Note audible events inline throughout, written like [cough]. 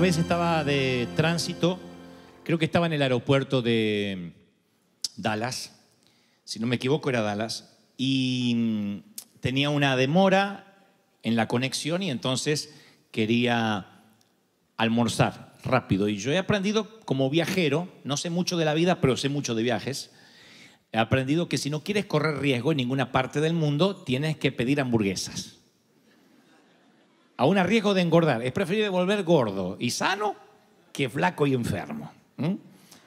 vez estaba de tránsito, creo que estaba en el aeropuerto de mm, Dallas, si no me equivoco era Dallas, y mm, tenía una demora en la conexión y entonces quería almorzar rápido. Y yo he aprendido como viajero, no sé mucho de la vida, pero sé mucho de viajes, he aprendido que si no quieres correr riesgo en ninguna parte del mundo, tienes que pedir hamburguesas aún a riesgo de engordar. Es preferible volver gordo y sano que flaco y enfermo.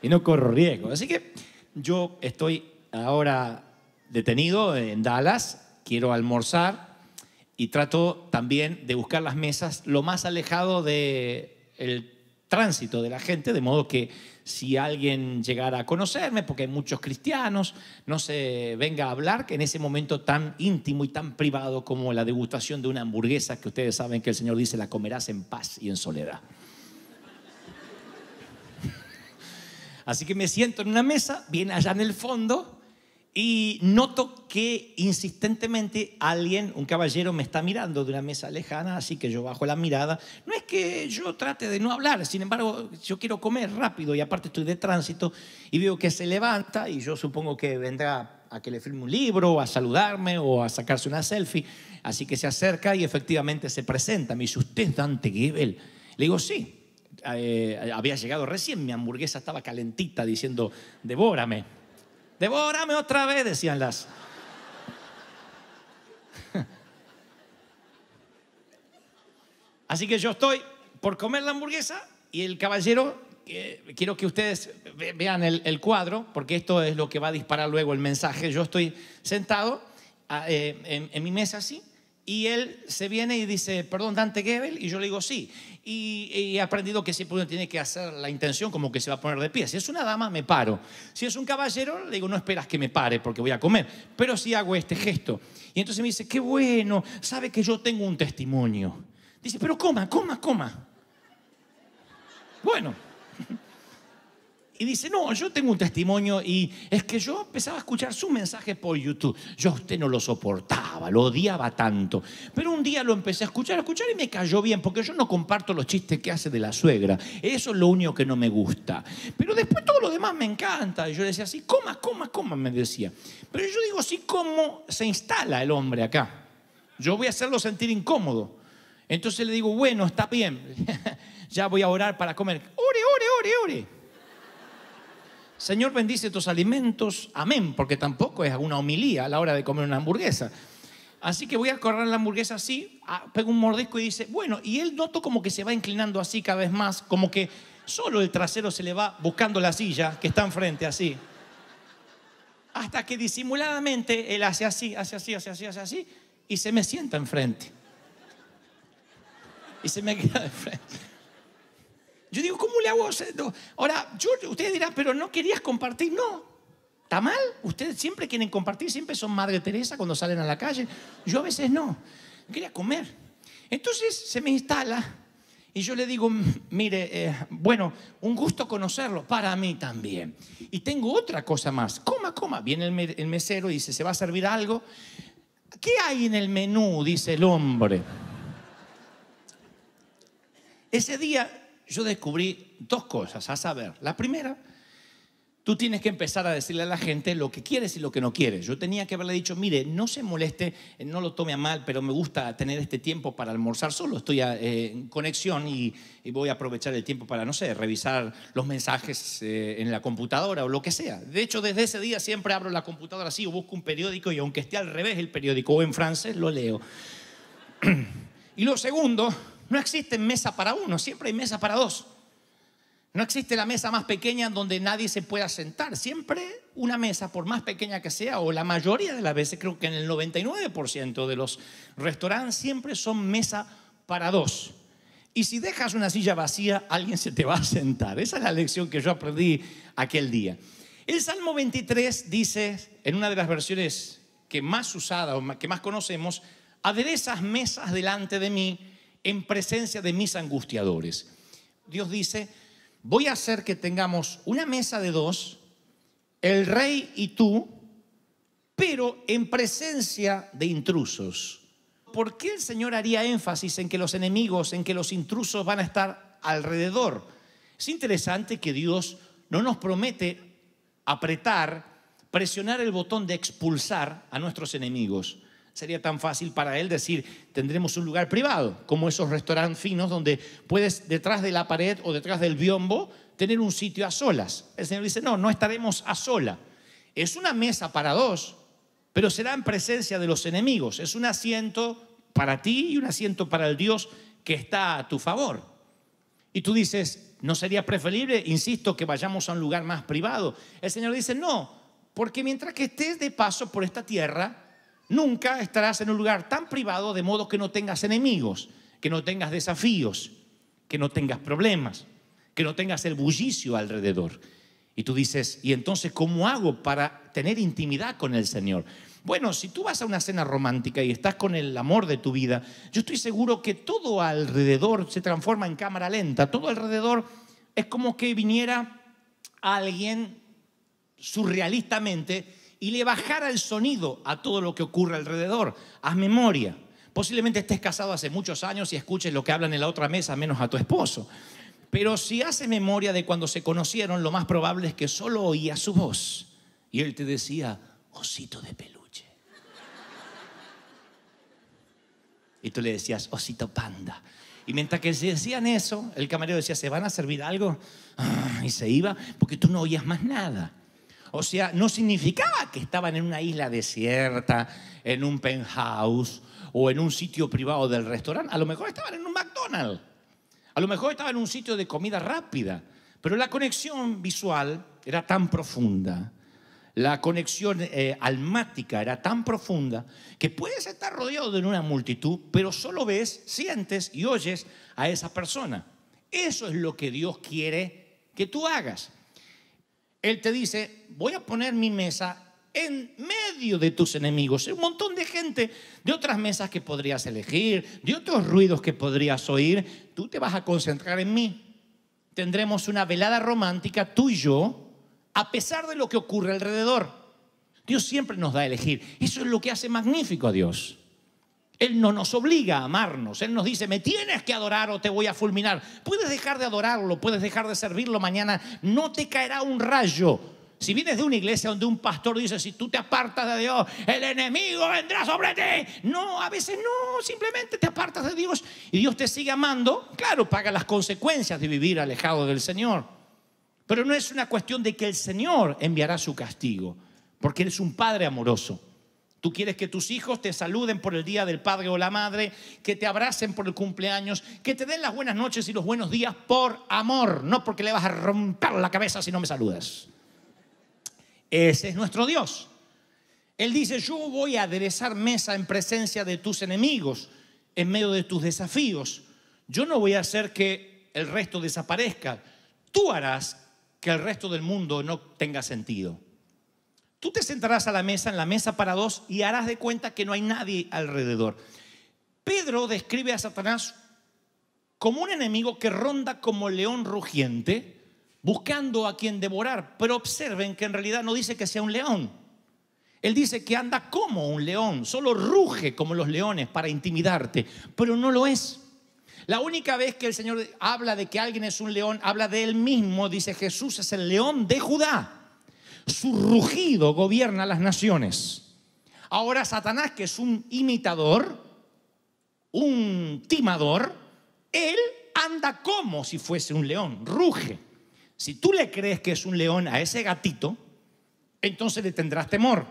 Y no corro riesgo. Así que yo estoy ahora detenido en Dallas, quiero almorzar y trato también de buscar las mesas lo más alejado del el tránsito de la gente, de modo que si alguien llegara a conocerme, porque hay muchos cristianos, no se venga a hablar que en ese momento tan íntimo y tan privado como la degustación de una hamburguesa, que ustedes saben que el Señor dice, la comerás en paz y en soledad. Así que me siento en una mesa, bien allá en el fondo, y noto que insistentemente alguien, un caballero, me está mirando de una mesa lejana, así que yo bajo la mirada. No es que yo trate de no hablar, sin embargo, yo quiero comer rápido y aparte estoy de tránsito y veo que se levanta y yo supongo que vendrá a que le firme un libro, o a saludarme o a sacarse una selfie. Así que se acerca y efectivamente se presenta. Me dice, ¿usted es Dante Gebel? Le digo, sí. Eh, había llegado recién, mi hamburguesa estaba calentita diciendo, devórame. Devórame otra vez, decían las. Así que yo estoy por comer la hamburguesa y el caballero, eh, quiero que ustedes vean el, cuadro, porque esto es lo que va a disparar luego el mensaje. Yo estoy sentado ah, eh, en mi mesa así y él se viene y dice, perdón, Dante Gebel, y yo le digo sí. Y, y, he aprendido que siempre uno tiene que hacer la intención como que se va a poner de pie. Si es una dama, me paro. Si es un caballero, le digo, no esperas que me pare porque voy a comer. Pero sí hago este gesto. Y entonces me dice, qué bueno, sabe que yo tengo un testimonio. Dice, pero coma, coma, coma. Bueno y dice, no, yo tengo un testimonio y es que yo empezaba a escuchar su mensaje por YouTube. Yo a usted no lo soportaba, lo odiaba tanto. Pero un día lo empecé a escuchar, a escuchar y me cayó bien, porque yo no comparto los chistes que hace de la suegra. Eso es lo único que no me gusta. Pero después todo lo demás me encanta. Y yo decía, así, coma, coma, coma, me decía. Pero yo digo, sí, ¿cómo se instala el hombre acá? Yo voy a hacerlo sentir incómodo. Entonces le digo, bueno, está bien, [laughs] ya voy a orar para comer. Ore, ore, ore, ore. Señor, bendice tus alimentos. Amén, porque tampoco es una homilía a la hora de comer una hamburguesa. Así que voy a correr la hamburguesa así, ah, pego un mordisco y dice, bueno, y él noto como que se va inclinando así cada vez más, como que solo el trasero se le va buscando la silla que está enfrente, así. Hasta que disimuladamente él hace así, hace así, hace así, hace así, y se me sienta enfrente. Y se me queda de frente. Yo digo, ¿cómo le hago? Ahora, usted dirá, pero no querías compartir. No, ¿está mal? Ustedes siempre quieren compartir, siempre son Madre Teresa cuando salen a la calle. Yo a veces no, quería comer. Entonces se me instala y yo le digo, mire, eh, bueno, un gusto conocerlo, para mí también. Y tengo otra cosa más, coma, coma. Viene el mesero y dice, ¿se va a servir algo? ¿Qué hay en el menú? Dice el hombre. Ese día yo descubrí dos cosas, a saber. La primera, tú tienes que empezar a decirle a la gente lo que quieres y lo que no quieres. Yo tenía que haberle dicho, mire, no se moleste, eh, no lo tome a mal, pero me gusta tener este tiempo para almorzar solo, estoy ah, eh, en conexión y, voy a aprovechar el tiempo para, no sé, revisar los mensajes eh, en la computadora o lo que sea. De hecho, desde ese día siempre abro la computadora así o busco un periódico y aunque esté al revés el periódico o en francés, lo leo. [clears throat] y lo segundo no existe mesa para uno, siempre hay mesa para dos. No existe la mesa más pequeña donde nadie se pueda sentar. Siempre una mesa, por más pequeña que sea, o la mayoría de las veces, creo que en el 99% de los restaurantes siempre son mesa para dos. Y si dejas una silla vacía, alguien se te va a sentar. Esa es la lección que yo aprendí aquel día. El Salmo 23 dice, en una de las versiones que más usada o que más conocemos, aderezas mesas delante de mí en presencia de mis angustiadores. Dios dice, voy a hacer que tengamos una mesa de dos, el rey y tú, pero en presencia de intrusos. ¿Por qué el Señor haría énfasis en que los enemigos, en que los intrusos van a estar alrededor? Es interesante que Dios no nos promete apretar, presionar el botón de expulsar a nuestros enemigos. Sería tan fácil para él decir, tendremos un lugar privado, como esos restaurantes finos donde puedes detrás de la pared o detrás del biombo tener un sitio a solas. El Señor dice, no, no estaremos a sola. Es una mesa para dos, pero será en presencia de los enemigos. Es un asiento para ti y un asiento para el Dios que está a tu favor. Y tú dices, ¿no sería preferible, insisto, que vayamos a un lugar más privado? El Señor dice, no, porque mientras que estés de paso por esta tierra, Nunca estarás en un lugar tan privado de modo que no tengas enemigos, que no tengas desafíos, que no tengas problemas, que no tengas el bullicio alrededor. Y tú dices, ¿y entonces cómo hago para tener intimidad con el Señor? Bueno, si tú vas a una cena romántica y estás con el amor de tu vida, yo estoy seguro que todo alrededor se transforma en cámara lenta, todo alrededor es como que viniera alguien surrealistamente y le bajara el sonido a todo lo que ocurre alrededor. Haz memoria. Posiblemente estés casado hace muchos años y escuches lo que hablan en la otra mesa, menos a tu esposo. Pero si hace memoria de cuando se conocieron, lo más probable es que solo oía su voz. Y él te decía, osito de peluche. Y tú le decías, osito panda. Y mientras que se decían eso, el camarero decía, ¿se van a servir algo? Ah, y se iba porque tú no oías más nada. O sea, no significaba que estaban en una isla desierta, en un penthouse o en un sitio privado del restaurante. A lo mejor estaban en un McDonald's. A lo mejor estaban en un sitio de comida rápida. Pero la conexión visual era tan profunda, la conexión eh, almática era tan profunda que puedes estar rodeado de una multitud, pero solo ves, sientes y oyes a esa persona. Eso es lo que Dios quiere que tú hagas. Él te dice, voy a poner mi mesa en medio de tus enemigos. Un montón de gente, de otras mesas que podrías elegir, de otros ruidos que podrías oír. Tú te vas a concentrar en mí. Tendremos una velada romántica, tú y yo, a pesar de lo que ocurre alrededor. Dios siempre nos da a elegir. Eso es lo que hace magnífico a Dios. Él no nos obliga a amarnos. Él nos dice, me tienes que adorar o te voy a fulminar. Puedes dejar de adorarlo, puedes dejar de servirlo mañana. No te caerá un rayo. Si vienes de una iglesia donde un pastor dice, si tú te apartas de Dios, el enemigo vendrá sobre ti. No, a veces no, simplemente te apartas de Dios y Dios te sigue amando. Claro, paga las consecuencias de vivir alejado del Señor. Pero no es una cuestión de que el Señor enviará su castigo, porque Él es un Padre amoroso. Tú quieres que tus hijos te saluden por el día del padre o la madre, que te abracen por el cumpleaños, que te den las buenas noches y los buenos días por amor, no porque le vas a romper la cabeza si no me saludas. Ese es nuestro Dios. Él dice, yo voy a aderezar mesa en presencia de tus enemigos, en medio de tus desafíos. Yo no voy a hacer que el resto desaparezca. Tú harás que el resto del mundo no tenga sentido. Tú te sentarás a la mesa, en la mesa para dos, y harás de cuenta que no hay nadie alrededor. Pedro describe a Satanás como un enemigo que ronda como león rugiente, buscando a quien devorar. Pero observen que en realidad no dice que sea un león. Él dice que anda como un león, solo ruge como los leones para intimidarte, pero no lo es. La única vez que el Señor habla de que alguien es un león, habla de él mismo, dice Jesús es el león de Judá. Su rugido gobierna las naciones. Ahora Satanás, que es un imitador, un timador, él anda como si fuese un león, ruge. Si tú le crees que es un león a ese gatito, entonces le tendrás temor.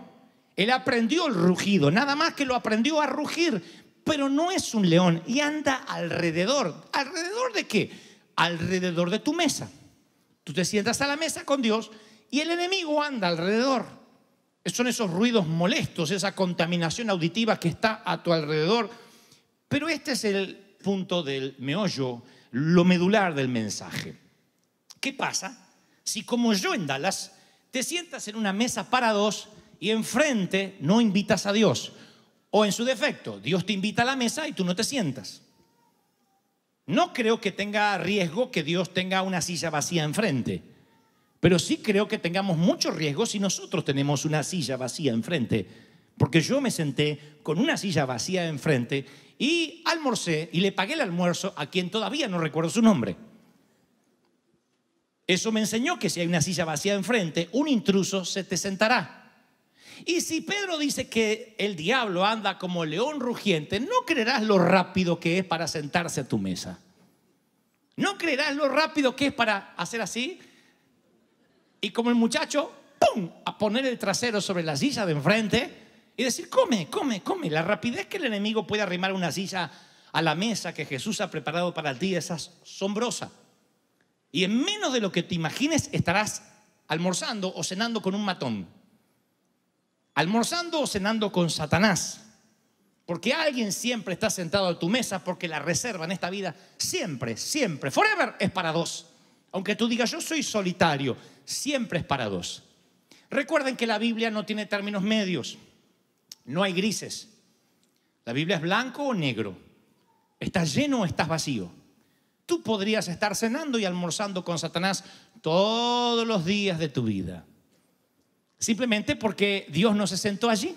Él aprendió el rugido, nada más que lo aprendió a rugir, pero no es un león y anda alrededor. ¿Alrededor de qué? Alrededor de tu mesa. Tú te sientas a la mesa con Dios y el enemigo anda alrededor. Son esos ruidos molestos, esa contaminación auditiva que está a tu alrededor. Pero este es el punto del meollo, lo medular del mensaje. ¿Qué pasa si como yo en Dallas te sientas en una mesa para dos y enfrente no invitas a Dios? O en su defecto, Dios te invita a la mesa y tú no te sientas. No creo que tenga riesgo que Dios tenga una silla vacía enfrente. Pero sí creo que tengamos muchos riesgos si nosotros tenemos una silla vacía enfrente. Porque yo me senté con una silla vacía enfrente y almorcé y le pagué el almuerzo a quien todavía no recuerdo su nombre. Eso me enseñó que si hay una silla vacía enfrente, un intruso se te sentará. Y si Pedro dice que el diablo anda como león rugiente, no creerás lo rápido que es para sentarse a tu mesa. No creerás lo rápido que es para hacer así, y como el muchacho, ¡pum!, a poner el trasero sobre la silla de enfrente y decir, come, come, come. La rapidez que el enemigo puede arrimar una silla a la mesa que Jesús ha preparado para ti es asombrosa. Y en menos de lo que te imagines estarás almorzando o cenando con un matón. Almorzando o cenando con Satanás. Porque alguien siempre está sentado a tu mesa porque la reserva en esta vida siempre, siempre, forever es para dos. Aunque tú digas, yo soy solitario, siempre es para dos. Recuerden que la Biblia no tiene términos medios, no hay grises. La Biblia es blanco o negro. ¿Estás lleno o estás vacío? Tú podrías estar cenando y almorzando con Satanás todos los días de tu vida. Simplemente porque Dios no se sentó allí,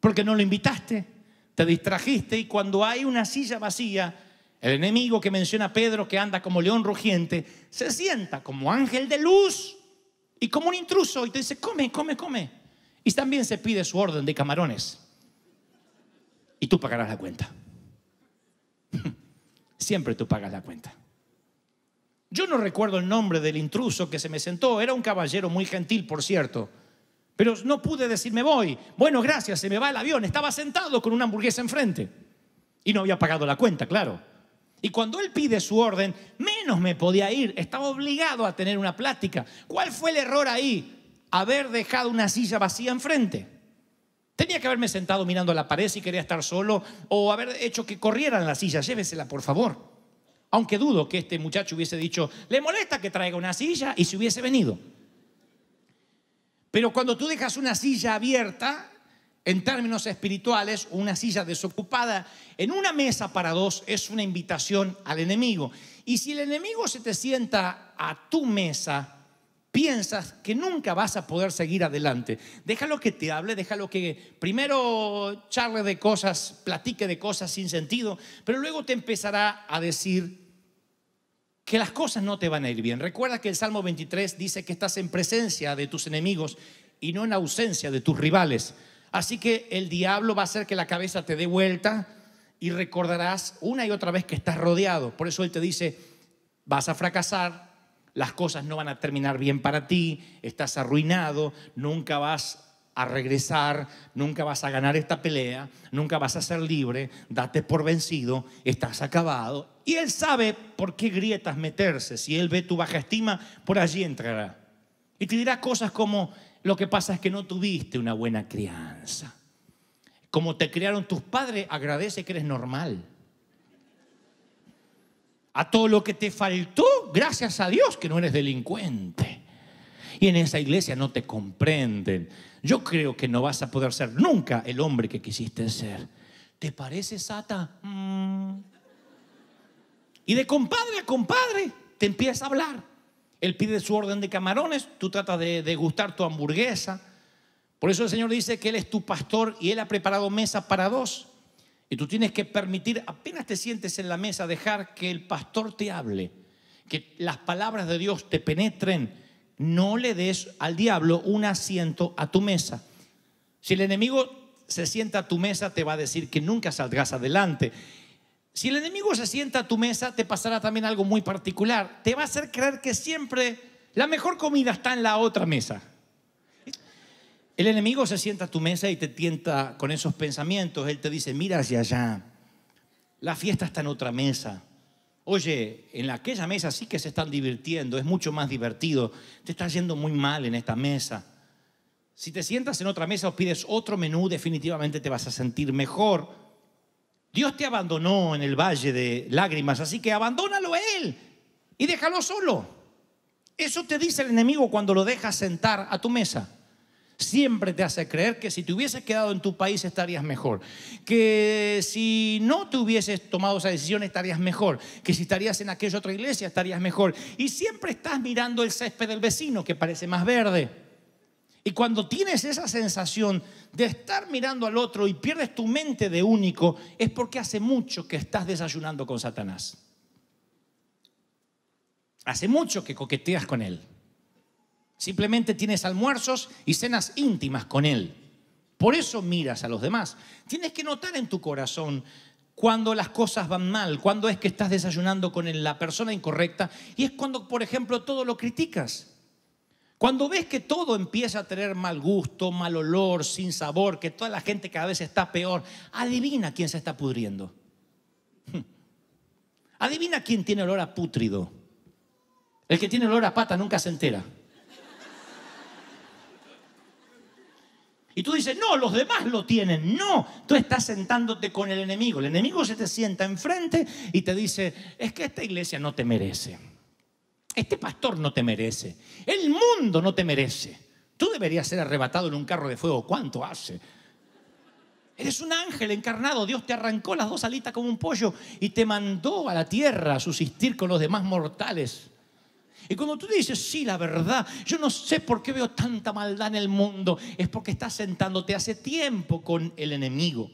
porque no lo invitaste, te distrajiste y cuando hay una silla vacía, el enemigo que menciona Pedro, que anda como león rugiente, se sienta como ángel de luz y como un intruso y te dice, come, come, come. Y también se pide su orden de camarones. Y tú pagarás la cuenta. [laughs] Siempre tú pagas la cuenta. Yo no recuerdo el nombre del intruso que se me sentó. Era un caballero muy gentil, por cierto. Pero no pude decirme voy. Bueno, gracias, se me va el avión. Estaba sentado con una hamburguesa enfrente. Y no había pagado la cuenta, claro. Y cuando él pide su orden, menos me podía ir, estaba obligado a tener una plática. ¿Cuál fue el error ahí? Haber dejado una silla vacía enfrente. Tenía que haberme sentado mirando a la pared si quería estar solo o haber hecho que corrieran la silla, llévesela por favor. Aunque dudo que este muchacho hubiese dicho, le molesta que traiga una silla y se hubiese venido. Pero cuando tú dejas una silla abierta, en términos espirituales, una silla desocupada en una mesa para dos es una invitación al enemigo. Y si el enemigo se te sienta a tu mesa, piensas que nunca vas a poder seguir adelante. Déjalo que te hable, déjalo que primero charle de cosas, platique de cosas sin sentido, pero luego te empezará a decir que las cosas no te van a ir bien. Recuerda que el Salmo 23 dice que estás en presencia de tus enemigos y no en ausencia de tus rivales. Así que el diablo va a hacer que la cabeza te dé vuelta y recordarás una y otra vez que estás rodeado. Por eso él te dice, vas a fracasar, las cosas no van a terminar bien para ti, estás arruinado, nunca vas a regresar, nunca vas a ganar esta pelea, nunca vas a ser libre, date por vencido, estás acabado. Y él sabe por qué grietas meterse, si él ve tu baja estima, por allí entrará. Y te dirá cosas como, lo que pasa es que no tuviste una buena crianza. Como te criaron tus padres, agradece que eres normal. A todo lo que te faltó, gracias a Dios que no eres delincuente. Y en esa iglesia no te comprenden. Yo creo que no vas a poder ser nunca el hombre que quisiste ser. ¿Te parece, Sata? Mm. Y de compadre a compadre te empieza a hablar. Él pide su orden de camarones, tú tratas de degustar tu hamburguesa. Por eso el Señor dice que Él es tu pastor y Él ha preparado mesa para dos. Y tú tienes que permitir, apenas te sientes en la mesa, dejar que el pastor te hable, que las palabras de Dios te penetren. No le des al diablo un asiento a tu mesa. Si el enemigo se sienta a tu mesa, te va a decir que nunca saldrás adelante. Si el enemigo se sienta a tu mesa, te pasará también algo muy particular. Te va a hacer creer que siempre la mejor comida está en la otra mesa. El enemigo se sienta a tu mesa y te tienta con esos pensamientos. Él te dice, mira hacia allá, la fiesta está en otra mesa. Oye, en aquella mesa sí que se están divirtiendo, es mucho más divertido. Te está yendo muy mal en esta mesa. Si te sientas en otra mesa o pides otro menú, definitivamente te vas a sentir mejor. Dios te abandonó en el valle de lágrimas, así que abandónalo a Él y déjalo solo. Eso te dice el enemigo cuando lo dejas sentar a tu mesa. Siempre te hace creer que si te hubieses quedado en tu país estarías mejor, que si no te hubieses tomado esa decisión estarías mejor, que si estarías en aquella otra iglesia estarías mejor. Y siempre estás mirando el césped del vecino que parece más verde. Y cuando tienes esa sensación de estar mirando al otro y pierdes tu mente de único, es porque hace mucho que estás desayunando con Satanás. Hace mucho que coqueteas con él. Simplemente tienes almuerzos y cenas íntimas con él. Por eso miras a los demás. Tienes que notar en tu corazón cuando las cosas van mal, cuando es que estás desayunando con la persona incorrecta y es cuando, por ejemplo, todo lo criticas. Cuando ves que todo empieza a tener mal gusto, mal olor, sin sabor, que toda la gente cada vez está peor, adivina quién se está pudriendo. [laughs] Adivina quién tiene olor a pútrido. El que tiene olor a pata nunca se entera. Y tú dices, no, los demás lo tienen. No, tú estás sentándote con el enemigo. El enemigo se te sienta enfrente y te dice, es que esta iglesia no te merece. Este pastor no te merece. El mundo no te merece. Tú deberías ser arrebatado en un carro de fuego. ¿Cuánto hace? Eres un ángel encarnado. Dios te arrancó las dos alitas como un pollo y te mandó a la tierra a subsistir con los demás mortales. Y cuando tú dices, sí, la verdad, yo no sé por qué veo tanta maldad en el mundo, es porque estás sentándote hace tiempo con el enemigo.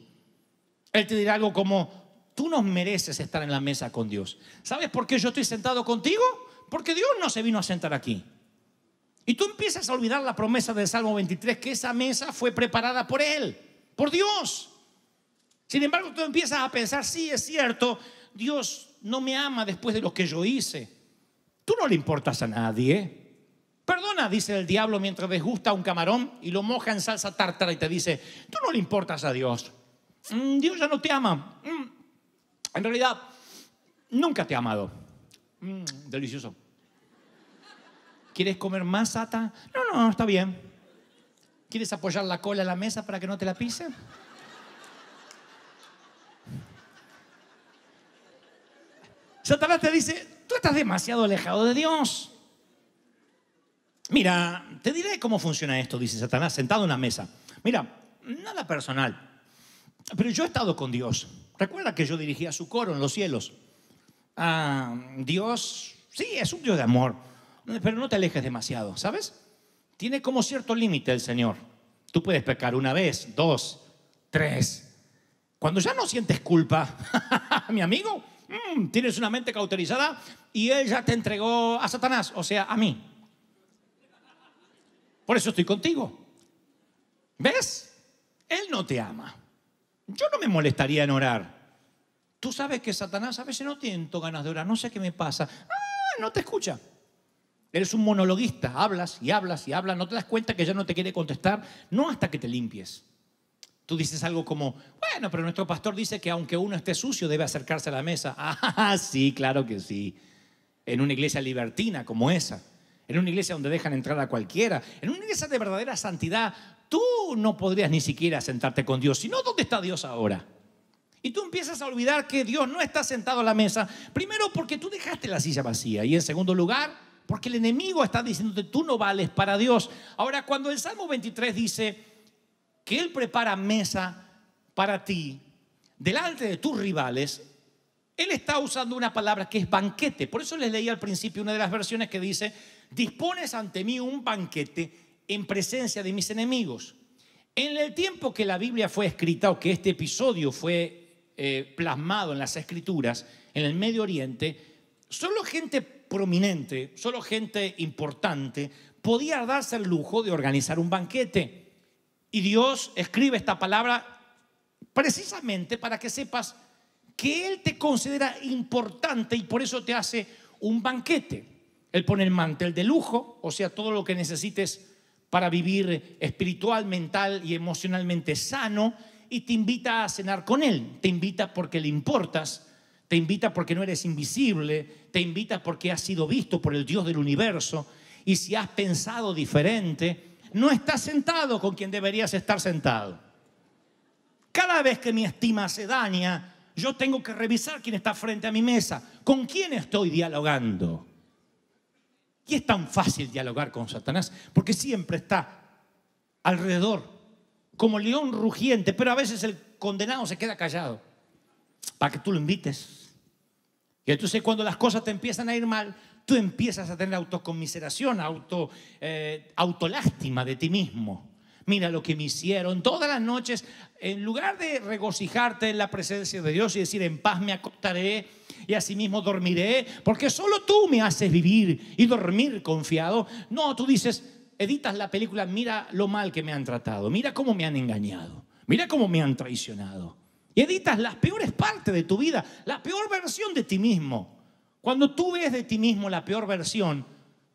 Él te dirá algo como, tú no mereces estar en la mesa con Dios. ¿Sabes por qué yo estoy sentado contigo? Porque Dios no se vino a sentar aquí. Y tú empiezas a olvidar la promesa del Salmo 23, que esa mesa fue preparada por Él, por Dios. Sin embargo, tú empiezas a pensar, sí, es cierto, Dios no me ama después de lo que yo hice. Tú no le importas a nadie. Perdona, dice el diablo mientras desgusta un camarón y lo moja en salsa tártara y te dice, tú no le importas a Dios. Mm, Dios ya no te ama. Mm. en realidad, nunca te ha amado. Mm, delicioso. ¿Quieres comer más ata? No, no, está bien. ¿Quieres apoyar la cola en la mesa para que no te la pise? Satanás te dice, tú estás demasiado alejado de Dios. Mira, te diré cómo funciona esto, dice Satanás, sentado en una mesa. Mira, nada personal, pero yo he estado con Dios. Recuerda que yo dirigía su coro en los cielos. Ah, Dios, sí, es un Dios de amor, pero no te alejes demasiado, ¿sabes? Tiene como cierto límite el Señor. Tú puedes pecar una vez, dos, tres. Cuando ya no sientes culpa, [laughs] mi amigo, mm, tienes una mente cauterizada y Él ya te entregó a Satanás, o sea, a mí. Por eso estoy contigo. ¿Ves? Él no te ama. Yo no me molestaría en orar. Tú sabes que Satanás a veces no tiene ganas de orar, no sé qué me pasa. Ah, no te escucha. Eres un monologuista, hablas y hablas y hablas, no te das cuenta que ya no te quiere contestar, no hasta que te limpies. Tú dices algo como, bueno, pero nuestro pastor dice que aunque uno esté sucio debe acercarse a la mesa. [laughs] Ah, sí, claro que sí. En una iglesia libertina como esa, en una iglesia donde dejan entrar a cualquiera, en una iglesia de verdadera santidad, tú no podrías ni siquiera sentarte con Dios, sino ¿dónde está Dios ahora? Y tú empiezas a olvidar que Dios no está sentado a la mesa, primero porque tú dejaste la silla vacía y en segundo lugar porque el enemigo está diciéndote tú no vales para Dios. Ahora cuando el Salmo 23 dice que Él prepara mesa para ti delante de tus rivales, Él está usando una palabra que es banquete. Por eso les leí al principio una de las versiones que dice, dispones ante mí un banquete en presencia de mis enemigos. En el tiempo que la Biblia fue escrita o que este episodio fue eh, plasmado en las escrituras en el Medio Oriente, solo gente prominente, solo gente importante podía darse el lujo de organizar un banquete. Y Dios escribe esta palabra precisamente para que sepas que Él te considera importante y por eso te hace un banquete. Él pone el mantel de lujo, o sea, todo lo que necesites para vivir espiritual, mental y emocionalmente sano y te invita a cenar con Él. Te invita porque le importas, te invita porque no eres invisible, te invita porque has sido visto por el Dios del universo. Y si has pensado diferente, no estás sentado con quien deberías estar sentado. Cada vez que mi estima se daña, yo tengo que revisar quién está frente a mi mesa, con quién estoy dialogando. Y es tan fácil dialogar con Satanás, porque siempre está alrededor como león rugiente, pero a veces el condenado se queda callado para que tú lo invites. Y entonces cuando las cosas te empiezan a ir mal, tú empiezas a tener autocomiseración, auto, eh, autolástima de ti mismo. Mira lo que me hicieron todas las noches, en lugar de regocijarte en la presencia de Dios y decir en paz me acostaré y asimismo dormiré, porque solo tú me haces vivir y dormir confiado. No, tú dices, editas la película, mira lo mal que me han tratado, mira cómo me han engañado, mira cómo me han traicionado. Y editas las peores partes de tu vida, la peor versión de ti mismo. Cuando tú ves de ti mismo la peor versión,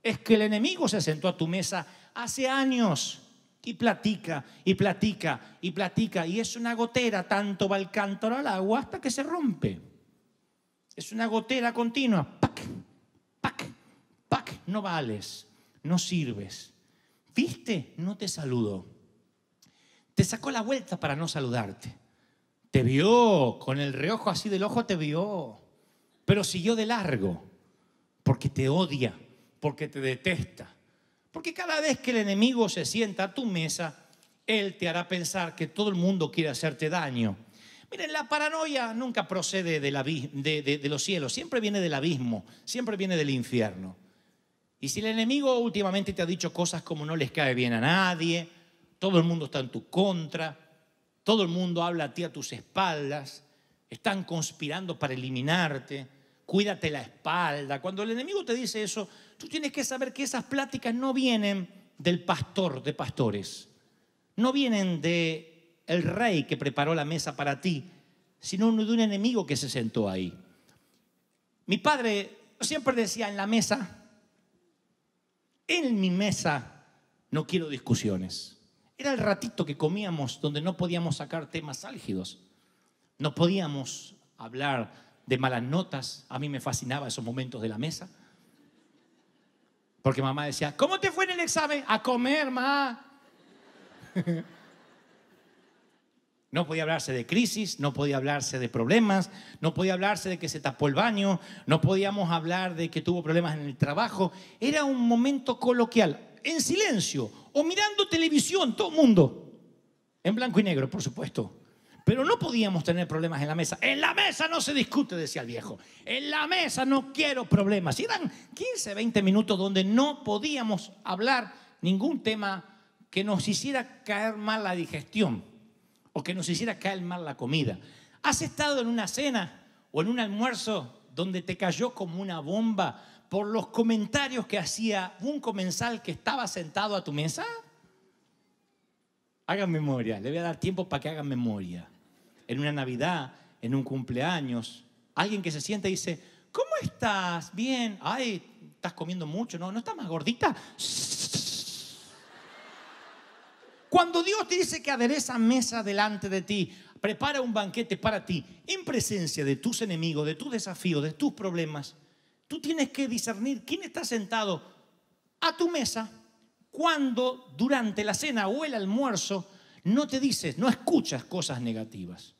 es que el enemigo se sentó a tu mesa hace años y platica, y platica, y platica, y es una gotera, tanto va el cántaro al agua hasta que se rompe. Es una gotera continua, pac, pac, pac, no vales, no sirves, ¿Viste? No te saludó. Te sacó la vuelta para no saludarte. Te vio, con el reojo así del ojo te vio, pero siguió de largo, porque te odia, porque te detesta. Porque cada vez que el enemigo se sienta a tu mesa, él te hará pensar que todo el mundo quiere hacerte daño. Miren, la paranoia nunca procede de, de, de los cielos, siempre viene del abismo, siempre viene del infierno. Y si el enemigo últimamente te ha dicho cosas como no les cae bien a nadie, todo el mundo está en tu contra, todo el mundo habla a ti a tus espaldas, están conspirando para eliminarte, cuídate la espalda. Cuando el enemigo te dice eso, tú tienes que saber que esas pláticas no vienen del pastor de pastores, no vienen de el rey que preparó la mesa para ti, sino de un enemigo que se sentó ahí. Mi padre siempre decía en la mesa, en mi mesa no quiero discusiones. Era el ratito que comíamos donde no podíamos sacar temas álgidos. No podíamos hablar de malas notas. A mí me fascinaba esos momentos de la mesa. Porque mamá decía, ¿cómo te fue en el examen? A comer, ma. [laughs] No podía hablarse de crisis, no podía hablarse de problemas, no podía hablarse de que se tapó el baño, no podíamos hablar de que tuvo problemas en el trabajo. Era un momento coloquial, en silencio o mirando televisión, todo el mundo. En blanco y negro, por supuesto. Pero no podíamos tener problemas en la mesa. En la mesa no se discute, decía el viejo. En la mesa no quiero problemas. Y eran 15, 20 minutos donde no podíamos hablar ningún tema que nos hiciera caer mal la digestión o que nos hiciera caer la comida. ¿Has estado en una cena o en un almuerzo donde te cayó como una bomba por los comentarios que hacía un comensal que estaba sentado a tu mesa? Hagan memoria, le voy a dar tiempo para que hagan memoria. En una Navidad, en un cumpleaños, alguien que se siente y dice, ¿cómo estás? Bien, ay, estás comiendo mucho, no, no estás más gordita. Cuando Dios te dice que adereza mesa delante de ti, prepara un banquete para ti, en presencia de tus enemigos, de tus desafíos, de tus problemas, tú tienes que discernir quién está sentado a tu mesa cuando durante la cena o el almuerzo no te dices, no escuchas cosas negativas.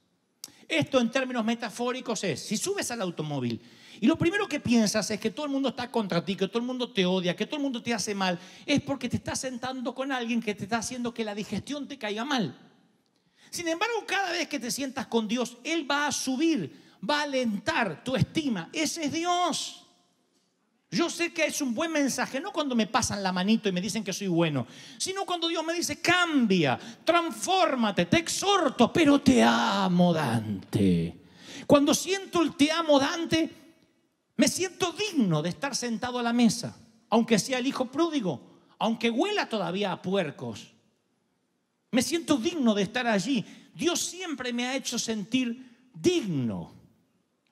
Esto en términos metafóricos es, si subes al automóvil y lo primero que piensas es que todo el mundo está contra ti, que todo el mundo te odia, que todo el mundo te hace mal. Es porque te estás sentando con alguien que te está haciendo que la digestión te caiga mal. Sin embargo, cada vez que te sientas con Dios, Él va a subir, va a alentar tu estima. Ese es Dios. Yo sé que es un buen mensaje, no cuando me pasan la manito y me dicen que soy bueno, sino cuando Dios me dice, cambia, transfórmate, te exhorto, pero te amo, Dante. Cuando siento el te amo, Dante, me siento digno de estar sentado a la mesa, aunque sea el hijo pródigo, aunque huela todavía a puercos. Me siento digno de estar allí. Dios siempre me ha hecho sentir digno.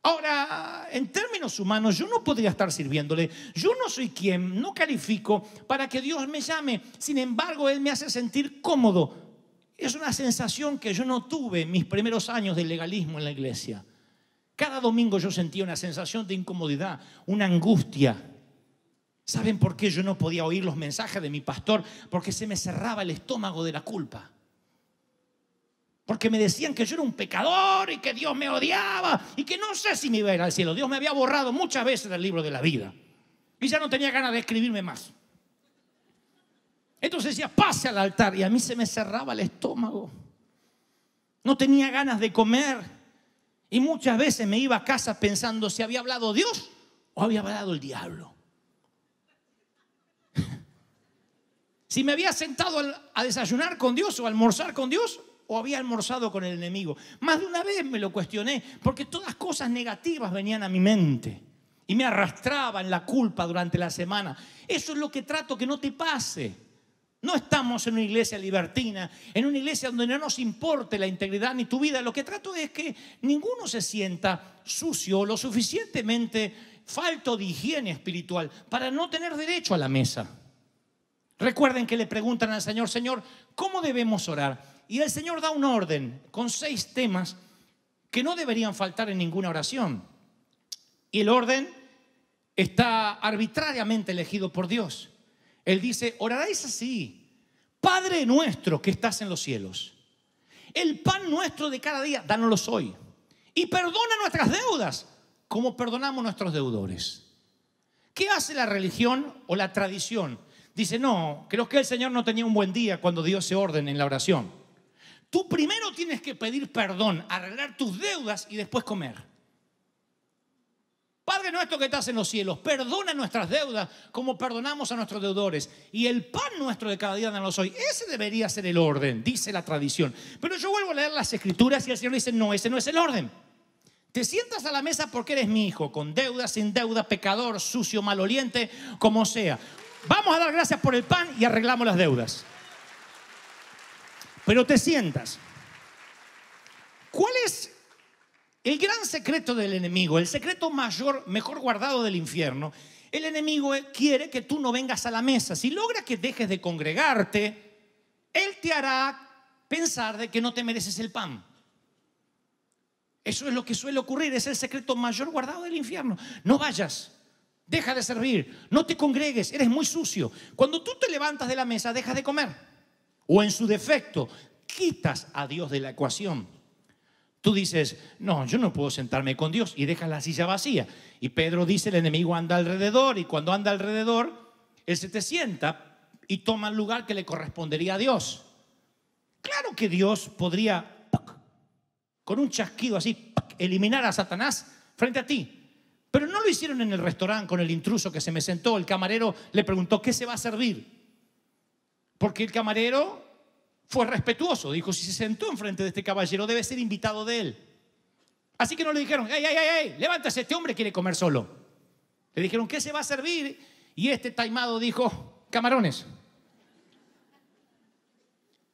Ahora, en términos humanos, yo no podría estar sirviéndole. Yo no soy quien, no califico para que Dios me llame. Sin embargo, Él me hace sentir cómodo. Es una sensación que yo no tuve en mis primeros años de legalismo en la iglesia. Cada domingo yo sentía una sensación de incomodidad, una angustia. ¿Saben por qué yo no podía oír los mensajes de mi pastor? Porque se me cerraba el estómago de la culpa. Porque me decían que yo era un pecador y que Dios me odiaba y que no sé si me iba a ir al cielo. Dios me había borrado muchas veces del libro de la vida. Y ya no tenía ganas de escribirme más. Entonces decía, pase al altar. Y a mí se me cerraba el estómago. No tenía ganas de comer. Y muchas veces me iba a casa pensando si había hablado Dios o había hablado el diablo. [laughs] si me había sentado a desayunar con Dios o a almorzar con Dios o había almorzado con el enemigo. Más de una vez me lo cuestioné porque todas cosas negativas venían a mi mente y me arrastraban la culpa durante la semana. Eso es lo que trato que no te pase. No estamos en una iglesia libertina, en una iglesia donde no nos importe la integridad ni tu vida. Lo que trato es que ninguno se sienta sucio o lo suficientemente falto de higiene espiritual para no tener derecho a la mesa. Recuerden que le preguntan al Señor, Señor, ¿cómo debemos orar? Y el Señor da un orden con seis temas que no deberían faltar en ninguna oración. Y el orden está arbitrariamente elegido por Dios. Él dice, oraréis así, Padre nuestro que estás en los cielos, el pan nuestro de cada día, dánoslo hoy. Y perdona nuestras deudas, como perdonamos nuestros deudores. ¿Qué hace la religión o la tradición? Dice, no, creo que el Señor no tenía un buen día cuando dio ese orden en la oración. Tú primero tienes que pedir perdón, arreglar tus deudas y después comer. Padre nuestro que estás en los cielos, perdona nuestras deudas como perdonamos a nuestros deudores. Y el pan nuestro de cada día danos hoy. Ese debería ser el orden, dice la tradición. Pero yo vuelvo a leer las escrituras y el Señor dice, no, ese no es el orden. Te sientas a la mesa porque eres mi hijo, con deuda, sin deuda, pecador, sucio, maloliente, como sea. Vamos a dar gracias por el pan y arreglamos las deudas. Pero te sientas. ¿Cuál es el gran secreto del enemigo, el secreto mayor, mejor guardado del infierno, el enemigo eh, quiere que tú no vengas a la mesa. Si logra que dejes de congregarte, él te hará pensar de que no te mereces el pan. Eso es lo que suele ocurrir, es el secreto mayor guardado del infierno. No vayas, deja de servir, no te congregues, eres muy sucio. Cuando tú te levantas de la mesa, dejas de comer. O en su defecto, quitas a Dios de la ecuación. Tú dices, no, yo no puedo sentarme con Dios y dejas la silla vacía. Y Pedro dice, el enemigo anda alrededor y cuando anda alrededor, él se te sienta y toma el lugar que le correspondería a Dios. Claro que Dios podría, con un chasquido así, eliminar a Satanás frente a ti. Pero no lo hicieron en el restaurante con el intruso que se me sentó. El camarero le preguntó, ¿qué se va a servir? Porque el camarero fue respetuoso. Dijo, si se sentó enfrente de este caballero, debe ser invitado de él. Así que no le dijeron, ¡ay, ay, ay, ay! este hombre quiere comer solo. Le dijeron, ¿qué se va a servir? Y este taimado dijo, camarones.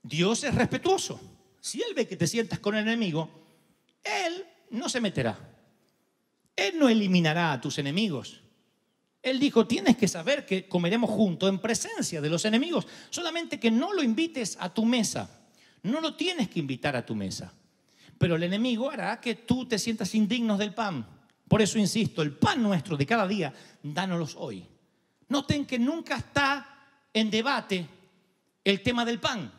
Dios es respetuoso. Si Él ve que te sientas con el enemigo, Él no se meterá. Él no eliminará a tus enemigos. Él dijo, tienes que saber que comeremos juntos en presencia de los enemigos, solamente que no lo invites a tu mesa, no lo tienes que invitar a tu mesa, pero el enemigo hará que tú te sientas indigno del pan. Por eso insisto, el pan nuestro de cada día, dánoslos hoy. Noten que nunca está en debate el tema del pan.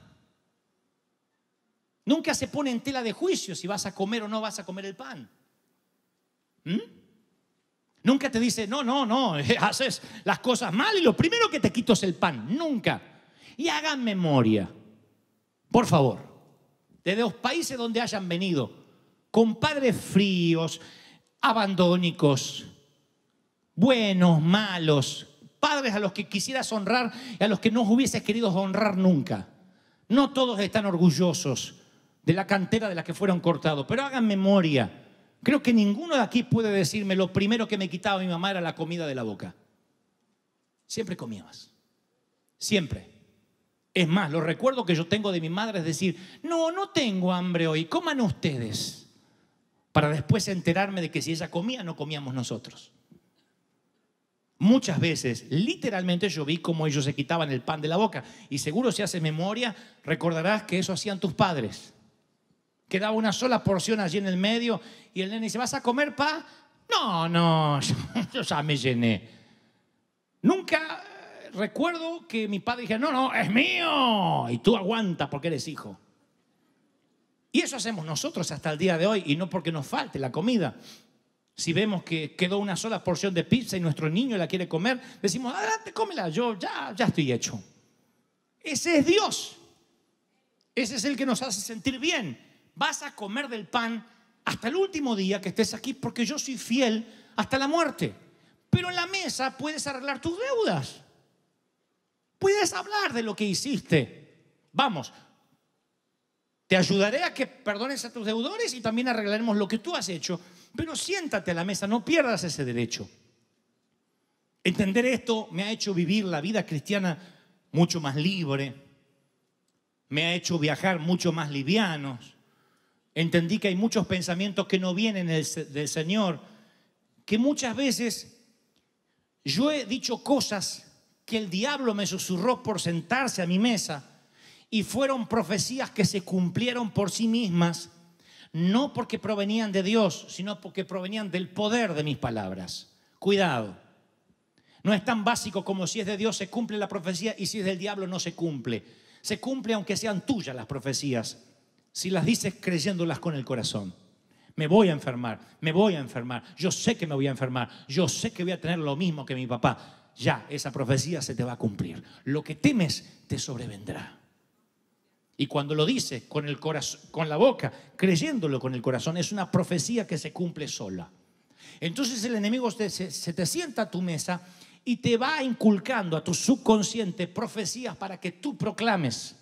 Nunca se pone en tela de juicio si vas a comer o no vas a comer el pan. ¿Mm? Nunca te dice, no, no, no, [laughs] haces las cosas mal y lo primero que te quito es el pan. Nunca. Y hagan memoria, por favor, de los países donde hayan venido, con padres fríos, abandónicos, buenos, malos, padres a los que quisieras honrar y a los que no hubieses querido honrar nunca. No todos están orgullosos de la cantera de la que fueron cortados, pero hagan memoria Creo que ninguno de aquí puede decirme lo primero que me quitaba mi mamá era la comida de la boca. Siempre comíamos Siempre. Es más, lo recuerdo que yo tengo de mi madre es decir, no, no tengo hambre hoy, coman ustedes. Para después enterarme de que si ella comía, no comíamos nosotros. Muchas veces, literalmente, yo vi cómo ellos se quitaban el pan de la boca. Y seguro si haces memoria, recordarás que eso hacían tus padres. Quedaba una sola porción allí en el medio y el nene dice, ¿vas a comer, pa? No, no, [laughs] yo ya me llené. Nunca eh, recuerdo que mi padre dijera, no, no, es mío. Y tú aguanta porque eres hijo. Y eso hacemos nosotros hasta el día de hoy y no porque nos falte la comida. Si vemos que quedó una sola porción de pizza y nuestro niño la quiere comer, decimos, adelante, cómela, yo ya, ya estoy hecho. Ese es Dios. Ese es el que nos hace sentir bien vas a comer del pan hasta el último día que estés aquí porque yo soy fiel hasta la muerte. Pero en la mesa puedes arreglar tus deudas. Puedes hablar de lo que hiciste. Vamos, te ayudaré a que perdones a tus deudores y también arreglaremos lo que tú has hecho. Pero siéntate a la mesa, no pierdas ese derecho. Entender esto me ha hecho vivir la vida cristiana mucho más libre, me ha hecho viajar mucho más livianos, Entendí que hay muchos pensamientos que no vienen del Señor, que muchas veces yo he dicho cosas que el diablo me susurró por sentarse a mi mesa y fueron profecías que se cumplieron por sí mismas, no porque provenían de Dios, sino porque provenían del poder de mis palabras. Cuidado, no es tan básico como si es de Dios se cumple la profecía y si es del diablo no se cumple. Se cumple aunque sean tuyas las profecías si las dices creyéndolas con el corazón. Me voy a enfermar, me voy a enfermar, yo sé que me voy a enfermar, yo sé que voy a tener lo mismo que mi papá. Ya, esa profecía se te va a cumplir. Lo que temes te sobrevendrá. Y cuando lo dices con, el con la boca, creyéndolo con el corazón, es una profecía que se cumple sola. Entonces el enemigo se te sienta a tu mesa y te va inculcando a tu subconsciente profecías para que tú proclames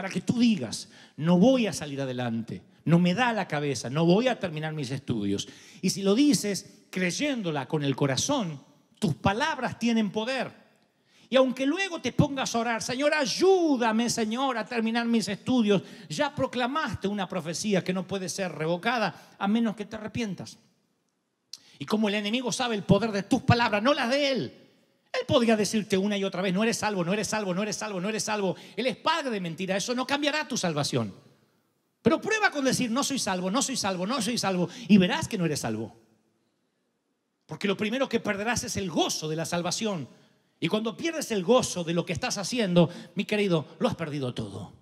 para que tú digas, no voy a salir adelante, no me da la cabeza, no voy a terminar mis estudios. Y si lo dices creyéndola con el corazón, tus palabras tienen poder. Y aunque luego te pongas a orar, Señor, ayúdame, Señor, a terminar mis estudios, ya proclamaste una profecía que no puede ser revocada a menos que te arrepientas. Y como el enemigo sabe el poder de tus palabras, no las de él, él podría decirte una y otra vez, no eres salvo, no eres salvo, no eres salvo, no eres salvo. Él es padre de mentira, eso no cambiará tu salvación. Pero prueba con decir, no soy salvo, no soy salvo, no soy salvo, y verás que no eres salvo. Porque lo primero que perderás es el gozo de la salvación. Y cuando pierdes el gozo de lo que estás haciendo, mi querido, lo has perdido todo.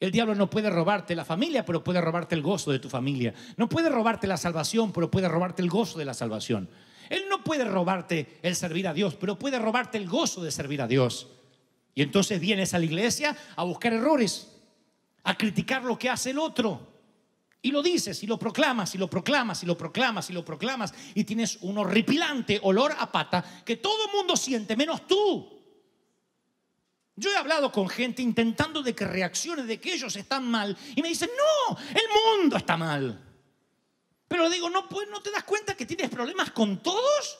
El diablo no puede robarte la familia, pero puede robarte el gozo de tu familia. No puede robarte la salvación, pero puede robarte el gozo de la salvación puede robarte el servir a Dios, pero puede robarte el gozo de servir a Dios. Y entonces vienes a la iglesia a buscar errores, a criticar lo que hace el otro. Y lo dices, y lo proclamas, y lo proclamas, y lo proclamas, y lo proclamas, y tienes un horripilante olor a pata que todo el mundo siente, menos tú. Yo he hablado con gente intentando de que reaccione de que ellos están mal, y me dicen, no, el mundo está mal. Pero digo, pues, no, te das cuenta que tienes problemas con todos?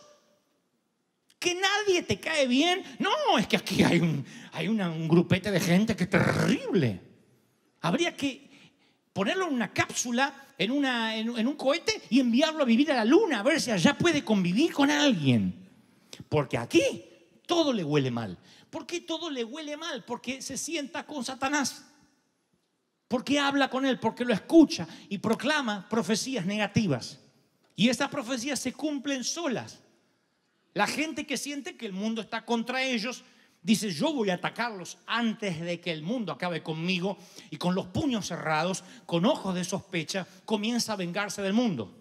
¿Que nadie te cae bien? No, es que aquí hay un, grupete de gente que es terrible. Habría que ponerlo en una cápsula, en, en un cohete y enviarlo a vivir a la luna, a ver si allá puede convivir con alguien. Porque aquí todo le huele mal. ¿Por qué todo le huele mal? Porque se sienta con Satanás qué habla con él, porque lo escucha y proclama profecías negativas. Y esas profecías se cumplen solas. La gente que siente que el mundo está contra ellos dice, yo voy a atacarlos antes de que el mundo acabe conmigo y con los puños cerrados, con ojos de sospecha, comienza a vengarse del mundo.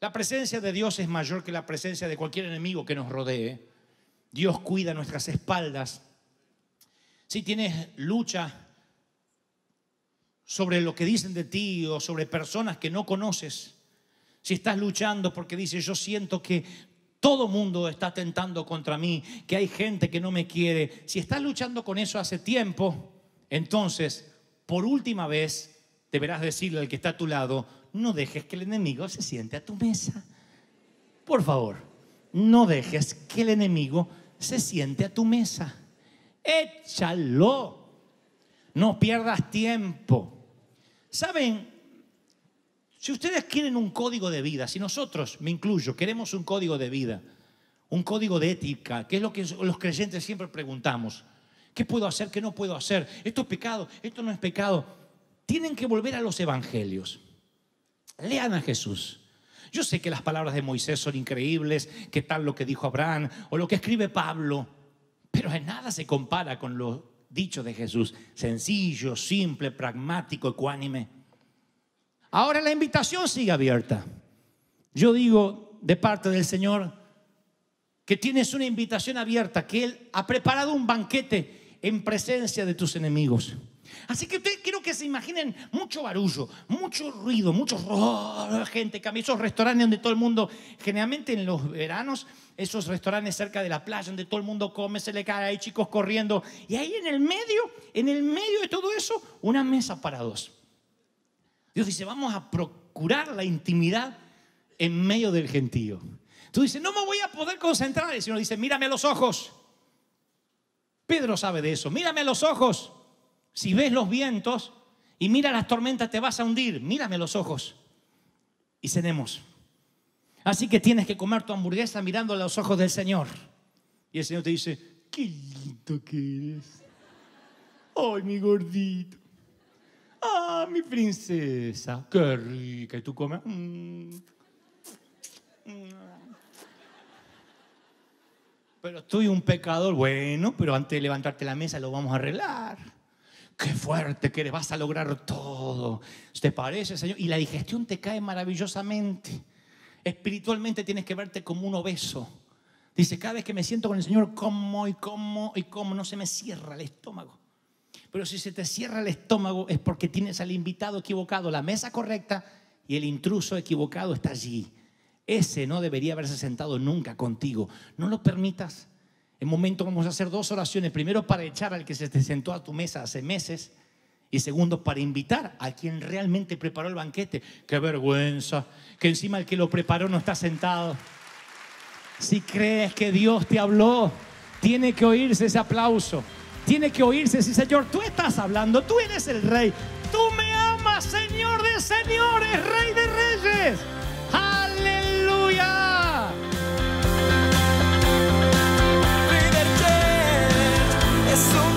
La presencia de Dios es mayor que la presencia de cualquier enemigo que nos rodee. Dios cuida nuestras espaldas. Si tienes lucha sobre lo que dicen de ti o sobre personas que no conoces, si estás luchando porque dices, yo siento que todo mundo está tentando contra mí, que hay gente que no me quiere, si estás luchando con eso hace tiempo, entonces, por última vez, deberás decirle al que está a tu lado, no dejes que el enemigo se siente a tu mesa. Por favor, no dejes que el enemigo se siente a tu mesa. Échalo. No pierdas tiempo. Saben, si ustedes quieren un código de vida, si nosotros, me incluyo, queremos un código de vida, un código de ética, que es lo que los creyentes siempre preguntamos, ¿qué puedo hacer, qué no puedo hacer? ¿Esto es pecado? ¿Esto no es pecado? Tienen que volver a los evangelios. Lean a Jesús. Yo sé que las palabras de Moisés son increíbles, que tal lo que dijo Abraham o lo que escribe Pablo, pero en nada se compara con lo dicho de Jesús, sencillo, simple, pragmático, ecuánime. Ahora la invitación sigue abierta. Yo digo de parte del Señor que tienes una invitación abierta, que Él ha preparado un banquete en presencia de tus enemigos. Así que ustedes quiero que se imaginen mucho barullo, mucho ruido, mucho gente, esos restaurantes donde todo el mundo, generalmente en los veranos, esos restaurantes cerca de la playa donde todo el mundo come, se le cae, hay chicos corriendo. Y ahí en el medio, en el medio de todo eso, una mesa para dos. Dios dice, vamos a procurar la intimidad en medio del gentío. Tú dices, no me voy a poder concentrar. Y el dice, mírame a los ojos. Pedro sabe de eso, mírame a los ojos. Si ves los vientos y mira las tormentas, te vas a hundir. Mírame los ojos y cenemos. Así que tienes que comer tu hamburguesa mirando a los ojos del Señor. Y el Señor te dice, qué lindo que eres. Ay, mi gordito. Ah, mi princesa. Qué rica. Y tú comes. Mm. Mm. Pero estoy un pecador. Bueno, pero antes de levantarte la mesa lo vamos a arreglar qué fuerte que eres, vas a lograr todo. ¿Te parece, Señor? Y la digestión te cae maravillosamente. Espiritualmente tienes que verte como un obeso. Dice, cada vez que me siento con el Señor, como y cómo y cómo? no se me cierra el estómago. Pero si se te cierra el estómago es porque tienes al invitado equivocado, la mesa correcta y el intruso equivocado está allí. Ese no debería haberse sentado nunca contigo. No lo permitas. En momento vamos a hacer dos oraciones. Primero para echar al que se sentó a tu mesa hace meses. Y segundo, para invitar a quien realmente preparó el banquete. Qué vergüenza, que encima el que lo preparó no está sentado. Si crees que Dios te habló, tiene que oírse ese aplauso. Tiene que oírse sí, Señor, tú estás hablando, tú eres el rey. Tú me amas, Señor de señores, rey de reyes. so